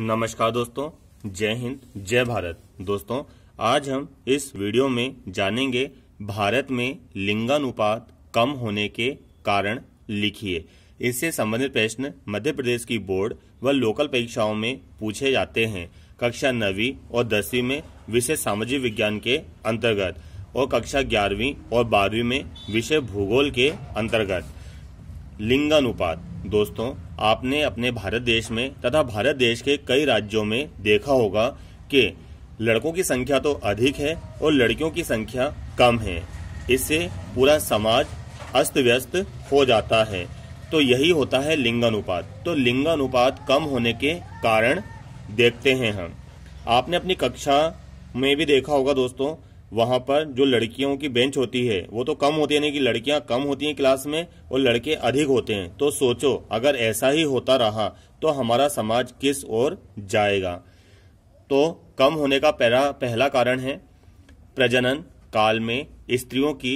नमस्कार दोस्तों जय हिंद जय भारत दोस्तों आज हम इस वीडियो में जानेंगे भारत में लिंगानुपात कम होने के कारण लिखिए इससे संबंधित प्रश्न मध्य प्रदेश की बोर्ड व लोकल परीक्षाओं में पूछे जाते हैं कक्षा नवी और दसवीं में विषय सामाजिक विज्ञान के अंतर्गत और कक्षा ग्यारहवीं और बारहवीं में विषय भूगोल के अंतर्गत लिंगानुपात दोस्तों आपने अपने भारत देश में तथा भारत देश के कई राज्यों में देखा होगा कि लड़कों की संख्या तो अधिक है और लड़कियों की संख्या कम है इससे पूरा समाज अस्त व्यस्त हो जाता है तो यही होता है लिंगानुपात तो लिंगानुपात कम होने के कारण देखते हैं हम आपने अपनी कक्षा में भी देखा होगा दोस्तों वहाँ पर जो लड़कियों की बेंच होती है वो तो कम होती है यानी कि लड़कियाँ कम होती हैं क्लास में और लड़के अधिक होते हैं तो सोचो अगर ऐसा ही होता रहा तो हमारा समाज किस ओर जाएगा तो कम होने का पहला पहला कारण है प्रजनन काल में स्त्रियों की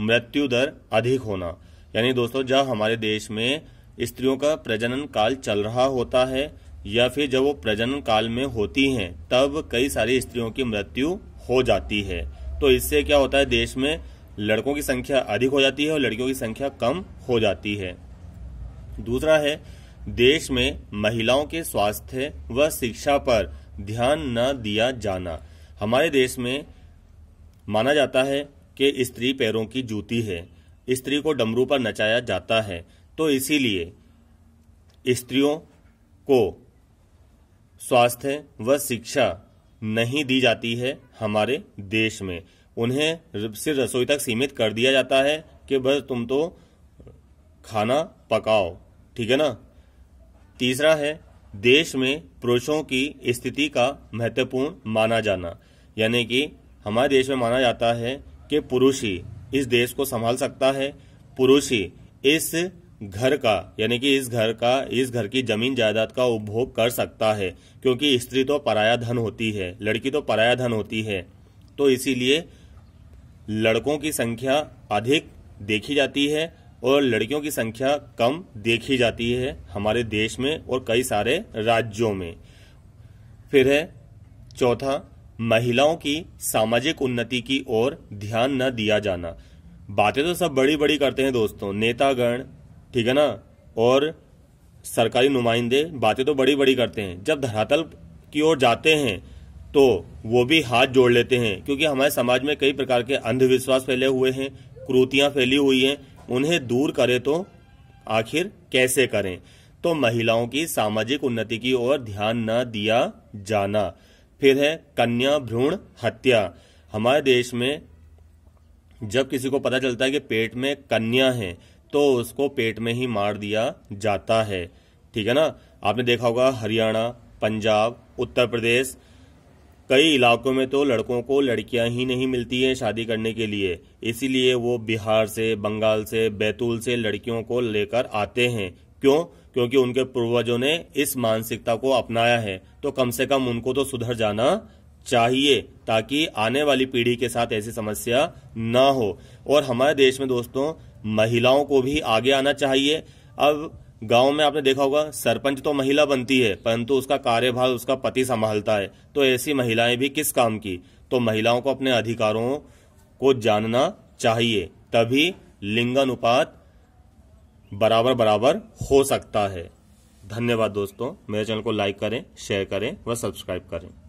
मृत्यु दर अधिक होना यानी दोस्तों जब हमारे देश में स्त्रियों का प्रजनन काल चल रहा होता है या फिर जब वो प्रजनन काल में होती हैं तब कई सारी स्त्रियों की मृत्यु हो जाती है तो इससे क्या होता है देश में लड़कों की संख्या अधिक हो जाती है और लड़कियों की संख्या कम हो जाती है दूसरा है देश में महिलाओं के स्वास्थ्य व शिक्षा पर ध्यान न दिया जाना हमारे देश में माना जाता है कि स्त्री पैरों की जूती है स्त्री को डमरू पर नचाया जाता है तो इसीलिए स्त्रियों को स्वास्थ्य व शिक्षा नहीं दी जाती है हमारे देश में उन्हें सिर्फ रसोई तक सीमित कर दिया जाता है कि बस तुम तो खाना पकाओ ठीक है ना तीसरा है देश में पुरुषों की स्थिति का महत्वपूर्ण माना जाना यानी कि हमारे देश में माना जाता है कि पुरुष ही इस देश को संभाल सकता है पुरुष ही इस घर का यानी कि इस घर का इस घर की जमीन जायदाद का उपभोग कर सकता है क्योंकि स्त्री तो पराया धन होती है लड़की तो पराया धन होती है तो इसीलिए लड़कों की संख्या अधिक देखी जाती है और लड़कियों की संख्या कम देखी जाती है हमारे देश में और कई सारे राज्यों में फिर है चौथा महिलाओं की सामाजिक उन्नति की ओर ध्यान न दिया जाना बातें तो सब बड़ी बड़ी करते हैं दोस्तों नेतागण ठीक है ना और सरकारी नुमाइंदे बातें तो बड़ी बड़ी करते हैं जब धरातल की ओर जाते हैं तो वो भी हाथ जोड़ लेते हैं क्योंकि हमारे समाज में कई प्रकार के अंधविश्वास फैले हुए हैं क्रूतियां फैली हुई हैं उन्हें दूर करें तो आखिर कैसे करें तो महिलाओं की सामाजिक उन्नति की ओर ध्यान न दिया जाना फिर है कन्या भ्रूण हत्या हमारे देश में जब किसी को पता चलता है कि पेट में कन्या है तो उसको पेट में ही मार दिया जाता है ठीक है ना आपने देखा होगा हरियाणा पंजाब उत्तर प्रदेश कई इलाकों में तो लड़कों को लड़कियां ही नहीं मिलती हैं शादी करने के लिए इसीलिए वो बिहार से बंगाल से बैतूल से लड़कियों को लेकर आते हैं क्यों क्योंकि उनके पूर्वजों ने इस मानसिकता को अपनाया है तो कम से कम उनको तो सुधर जाना चाहिए ताकि आने वाली पीढ़ी के साथ ऐसी समस्या ना हो और हमारे देश में दोस्तों महिलाओं को भी आगे आना चाहिए अब गांव में आपने देखा होगा सरपंच तो महिला बनती है परंतु उसका कार्यभार उसका पति संभालता है तो ऐसी महिलाएं भी किस काम की तो महिलाओं को अपने अधिकारों को जानना चाहिए तभी लिंगानुपात बराबर बराबर हो सकता है धन्यवाद दोस्तों मेरे चैनल को लाइक करें शेयर करें व सब्सक्राइब करें